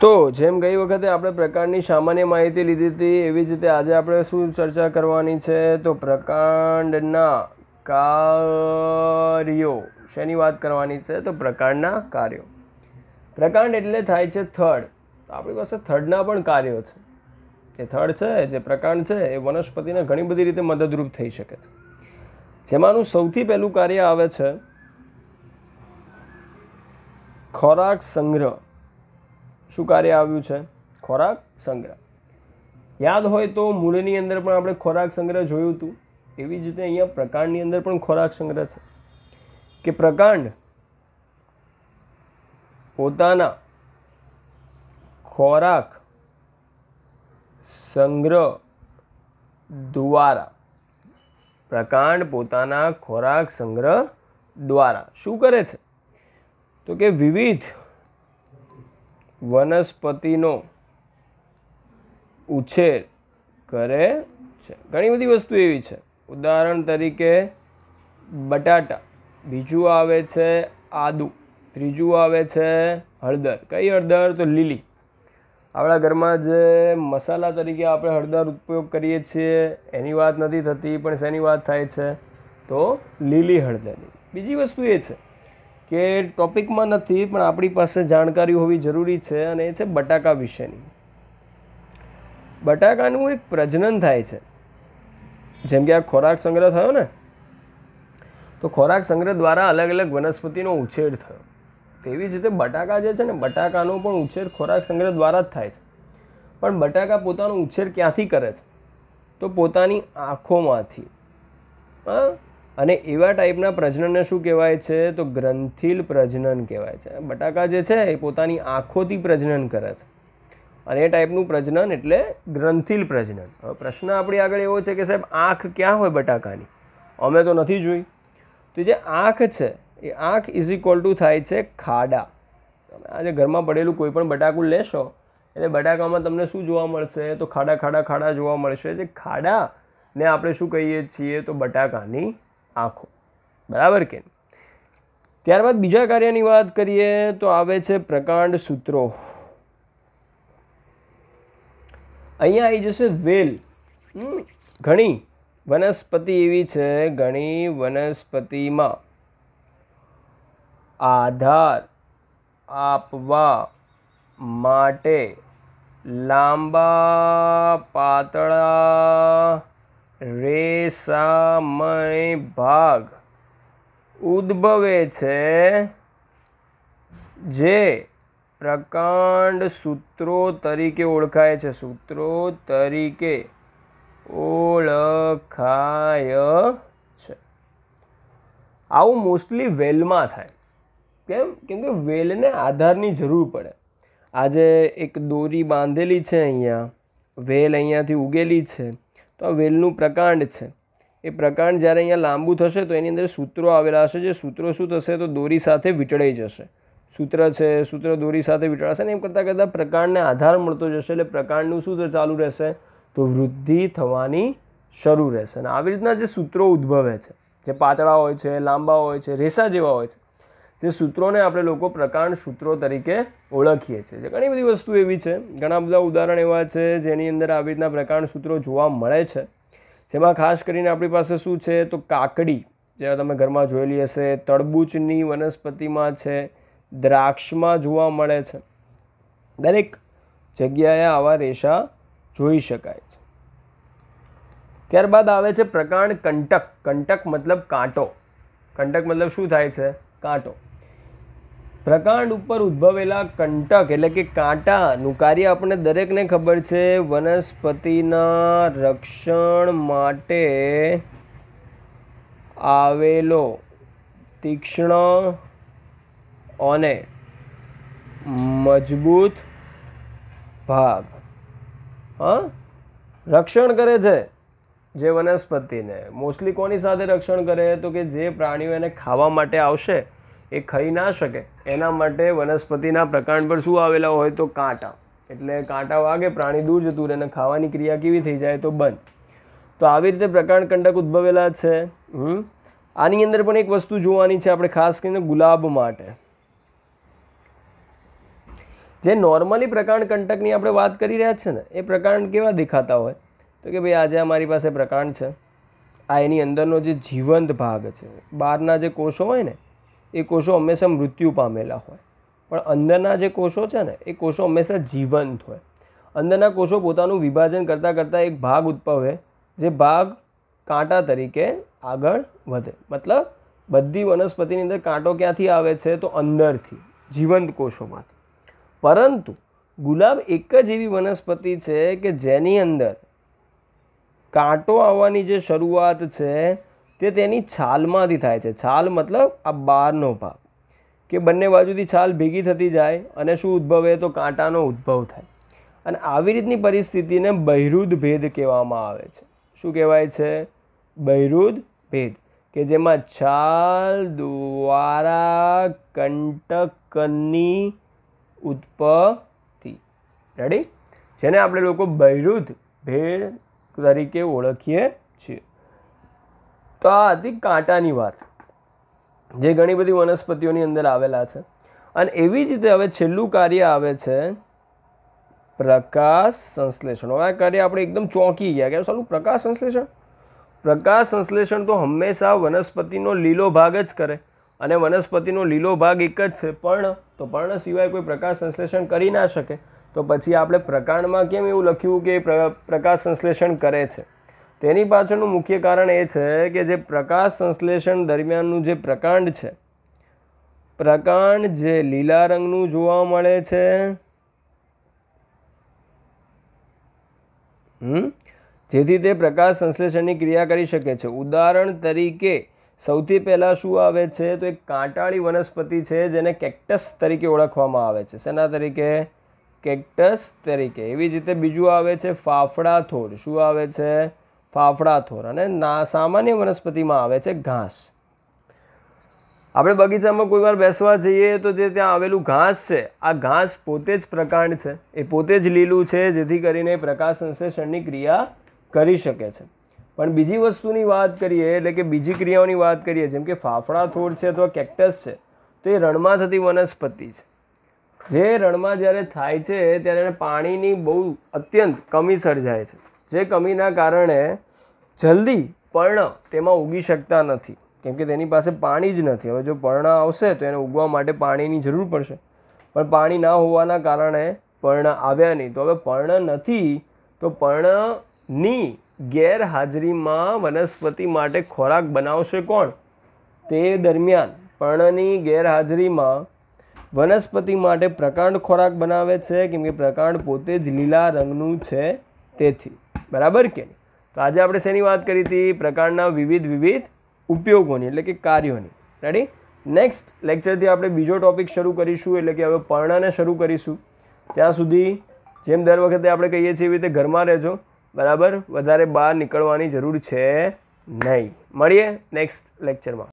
તો જેમ ગઈ વખતે આપણે પ્રકારની સામાન્ય માહિતી લીધી હતી એવી જ રીતે આજે આપણે શું ચર્ચા કરવાની છે તો પ્રકાંડના કાર્યો શેની વાત કરવાની છે તો પ્રકાંડના કાર્યો પ્રકાંડ એટલે થાય છે થડ આપણી પાસે થડના પણ કાર્યો છે જે થડ છે જે પ્રકાંડ છે એ વનસ્પતિને ઘણી બધી રીતે મદદરૂપ થઈ શકે છે જેમાંનું સૌથી પહેલું કાર્ય આવે છે ખોરાક સંગ્રહ શું કાર્ય આવ્યું છે ખોરાક સંગ્રહ યાદ હોય તો મૂળની અંદર પણ આપણે ખોરાક સંગ્રહ જોયું હતું એવી જ રીતે અહીંયા પ્રકાંડની અંદર પણ ખોરાક સંગ્રહ છે કે પ્રકાંડ પોતાના ખોરાક સંગ્રહ દ્વારા પ્રકાંડ પોતાના ખોરાક સંગ્રહ દ્વારા શું કરે છે તો કે વિવિધ વનસ્પતિનો ઉછેર કરે છે ઘણી બધી વસ્તુ એવી છે ઉદાહરણ તરીકે બટાટા બીજું આવે છે આદુ ત્રીજું આવે છે હળદર કઈ હળદર તો લીલી આપણા ઘરમાં જે મસાલા તરીકે આપણે હળદર ઉપયોગ કરીએ છીએ એની વાત નથી થતી પણ શેની વાત થાય છે તો લીલી હળદરની બીજી વસ્તુ એ છે કે ટોપિકમાં નથી પણ આપણી પાસે જાણકારી હોવી જરૂરી છે અને એ છે બટાકા વિશેની બટાકાનું એક પ્રજનન થાય છે જેમ કે આ ખોરાક સંગ્રહ થયો ને તો ખોરાક સંગ્રહ દ્વારા અલગ અલગ વનસ્પતિનો ઉછેર થયો તેવી જ રીતે બટાકા જે છે ને બટાકાનો પણ ઉછેર ખોરાક સંગ્રહ દ્વારા જ થાય છે પણ બટાકા પોતાનો ઉછેર ક્યાંથી કરે છે તો પોતાની આંખોમાંથી હા અને એવા ટાઈપના પ્રજનનને શું કહેવાય છે તો ગ્રંથિલ પ્રજનન કહેવાય છે બટાકા જે છે એ પોતાની આંખોથી પ્રજનન કરે છે અને એ ટાઈપનું પ્રજનન એટલે ગ્રંથિલ પ્રજનન હવે પ્રશ્ન આપણી આગળ એવો છે કે સાહેબ આંખ ક્યાં હોય બટાકાની અમે તો નથી જોઈ તો જે આંખ છે એ આંખ ઇઝ ઇક્વલ ટુ થાય છે ખાડા તમે આજે ઘરમાં પડેલું કોઈ પણ બટાકું લેશો એટલે બટાકામાં તમને શું જોવા મળશે તો ખાડા ખાડા ખાડા જોવા મળશે જે ખાડાને આપણે શું કહીએ છીએ તો બટાકાની આંખો બરાબર કે ત્યારબાદ બીજા કાર્યની વાત કરીએ તો આવે છે પ્રકાંડ સૂત્રો અહીંયા આવી જશે વેલ ઘણી વનસ્પતિ એવી છે ઘણી વનસ્પતિમાં આધાર આપવા માટે લાંબા પાતળા રેસામય ભાગ ઉદ્ભવે છે જે પ્રકાંડ સૂત્રો તરીકે ઓળખાય છે સૂત્રો તરીકે ઓળખાય છે આવું મોસ્ટલી વેલમાં થાય કેમ કેમ કે વેલને આધારની જરૂર પડે આજે એક દોરી બાંધેલી છે અહીંયા વેલ અહીંયાથી ઉગેલી છે તો આ વેલનું પ્રકાંડ છે એ પ્રકાંડ જ્યારે અહીંયા લાંબુ થશે તો એની અંદર સૂત્રો આવેલા હશે જે સૂત્રો શું થશે તો દોરી સાથે વીંટળાઈ જશે સૂત્ર છે સૂત્ર દોરી સાથે વીંટળાશે ને એમ કરતાં કરતાં પ્રકાંડને આધાર મળતો જશે એટલે પ્રકાંડનું શું ચાલુ રહેશે તો વૃદ્ધિ થવાની શરૂ રહેશે અને આવી રીતના જે સૂત્રો ઉદ્ભવે છે જે પાતળા હોય છે લાંબા હોય છે રેસા જેવા હોય છે જે સૂત્રોને આપણે લોકો પ્રકાંડ સૂત્રો તરીકે ઓળખીએ છીએ જે ઘણી બધી વસ્તુ એવી છે ઘણા બધા ઉદાહરણ એવા છે જેની અંદર આવી રીતના પ્રકાંડ સૂત્રો જોવા મળે છે જેમાં ખાસ કરીને આપણી પાસે શું છે તો કાકડી જે તમે ઘરમાં જોયેલી હશે તડબૂચની વનસ્પતિમાં છે દ્રાક્ષમાં જોવા મળે છે દરેક જગ્યાએ આવા રેશા જોઈ શકાય છે ત્યારબાદ આવે છે પ્રકાંડ કંટક કંટક મતલબ કાંટો કંટક મતલબ શું થાય છે કાંટો પ્રકાંડ ઉપર ઉદ્ભવેલા કંટક એટલે કે કાંટાનું કાર્ય આપણને દરેકને ખબર છે વનસ્પતિના રક્ષણ માટે આવેલો તીક્ષ્ણ અને મજબૂત ભાગ હા રક્ષણ કરે છે જે વનસ્પતિને મોસ્ટલી કોની સાથે રક્ષણ કરે તો કે જે પ્રાણીઓ એને ખાવા માટે આવશે એ ખાઈ ના શકે એના માટે વનસ્પતિના પ્રકાંડ પર શું આવેલા હોય તો કાંટા એટલે કાંટા વાગે પ્રાણી દૂર જતું રહે અને ખાવાની ક્રિયા કેવી થઈ જાય તો બંધ તો આવી રીતે પ્રકાંડ કંડક ઉદ્ભવેલા છે હમ આની અંદર પણ એક વસ્તુ જોવાની છે આપણે ખાસ કરીને ગુલાબ માટે જે નોર્મલી પ્રકાંડ કંટકની આપણે વાત કરી રહ્યા છે ને એ પ્રકાંડ કેવા દેખાતા હોય તો કે ભાઈ આજે અમારી પાસે પ્રકાંડ છે આ એની અંદરનો જે જીવંત ભાગ છે બહારના જે કોષો હોય ને એ કોષો હંમેશા મૃત્યુ પામેલા હોય પણ અંદરના જે કોષો છે ને એ કોષો હંમેશા જીવંત હોય અંદરના કોષો પોતાનું વિભાજન કરતાં કરતાં એક ભાગ ઉદ્ભવે જે ભાગ કાંટા તરીકે આગળ વધે મતલબ બધી વનસ્પતિની અંદર કાંટો ક્યાંથી આવે છે તો અંદરથી જીવંત કોષોમાંથી પરંતુ ગુલાબ એક જ એવી વનસ્પતિ છે કે જેની અંદર કાંટો આવવાની જે શરૂઆત છે તે તેની છાલમાંથી થાય છે છાલ મતલબ આ બહારનો ભાગ કે બંને બાજુથી છાલ ભેગી થતી જાય અને શું ઉદ્ભવે તો કાંટાનો ઉદ્ભવ થાય અને આવી રીતની પરિસ્થિતિને બહિરુદ ભેદ કહેવામાં આવે છે શું કહેવાય છે બહિરુદ ભેદ કે જેમાં છાલ દ્વારા કંટકની ઉત્પત્તિ રેડી જેને આપણે લોકો બૈરુદ ભેદ તરીકે ઓળખીએ છીએ તો આ હતી કાંટાની વાત જે ઘણી બધી વનસ્પતિઓની અંદર આવેલા છે અને એવી જ રીતે હવે છેલ્લું કાર્ય આવે છે પ્રકાશ સંશ્લેષણ હવે આ કાર્ય આપણે એકદમ ચોંકી ગયા કે સારું પ્રકાશ સંશ્લેષણ પ્રકાશ સંશ્લેષણ તો હંમેશા વનસ્પતિનો લીલો ભાગ જ કરે અને વનસ્પતિનો લીલો ભાગ એક જ છે પણ તો પર્ણ સિવાય કોઈ પ્રકાશ સંશ્લેષણ કરી ના શકે તો પછી આપણે પ્રકાંડમાં કેમ એવું લખ્યું કે પ્રકાશ સંશ્લેષણ કરે છે તેની પાછળનું મુખ્ય કારણ એ છે કે જે પ્રકાશ સંશ્લેષણ દરમિયાનનું જે પ્રકાંડ છે પ્રકાંડ જે લીલા રંગનું જોવા મળે છે જેથી તે પ્રકાશ સંશ્લેષણની ક્રિયા કરી શકે છે ઉદાહરણ તરીકે સૌથી પહેલાં શું આવે છે તો એક કાંટાળી વનસ્પતિ છે જેને કેક્ટસ તરીકે ઓળખવામાં આવે છે શેના તરીકે કેક્ટસ તરીકે એવી જ રીતે બીજું આવે છે ફાફડા થોર શું આવે છે ફાફડા થોર અને ના સામાન્ય વનસ્પતિમાં આવે છે ઘાસ આપણે બગીચામાં કોઈ વાર બેસવા જઈએ તો જે ત્યાં આવેલું ઘાસ છે આ ઘાસ પોતે જ પ્રકાંડ છે એ પોતે જ લીલું છે જેથી કરીને પ્રકાશ સંશ્લેષણની ક્રિયા કરી શકે છે પણ બીજી વસ્તુની વાત કરીએ એટલે કે બીજી ક્રિયાઓની વાત કરીએ જેમ કે ફાફડા થોડ છે અથવા કેક્ટસ છે તો એ રણમાં થતી વનસ્પતિ છે જે રણમાં જ્યારે થાય છે ત્યારે પાણીની બહુ અત્યંત કમી સર્જાય છે જે કમીના કારણે જલ્દી પર્ણ તેમાં ઉગી શકતા નથી કેમ કે તેની પાસે પાણી જ નથી હવે જો પર્ણ આવશે તો એને ઉગવા માટે પાણીની જરૂર પડશે પણ પાણી ના હોવાના કારણે પર્ણ આવ્યા નહીં તો હવે પર્ણ નથી તો પર્ણની ગેરહાજરીમાં વનસ્પતિ માટે ખોરાક બનાવશે કોણ તે દરમિયાન પર્ણની ગેરહાજરીમાં વનસ્પતિ માટે પ્રકાંડ ખોરાક બનાવે છે કેમ કે પ્રકાંડ પોતે જ લીલા રંગનું છે તેથી બરાબર કે તો આજે આપણે શેની વાત કરી હતી પ્રકારના વિવિધ વિવિધ ઉપયોગોની એટલે કે કાર્યોની રેડી નેક્સ્ટ લેક્ચરથી આપણે બીજો ટૉપિક શરૂ કરીશું એટલે કે હવે પર્ણને શરૂ કરીશું ત્યાં સુધી જેમ દર વખતે આપણે કહીએ છીએ એવી રીતે ઘરમાં રહેજો બરાબર વધારે બહાર નીકળવાની જરૂર છે નહીં મળીએ નેક્સ્ટ લેક્ચરમાં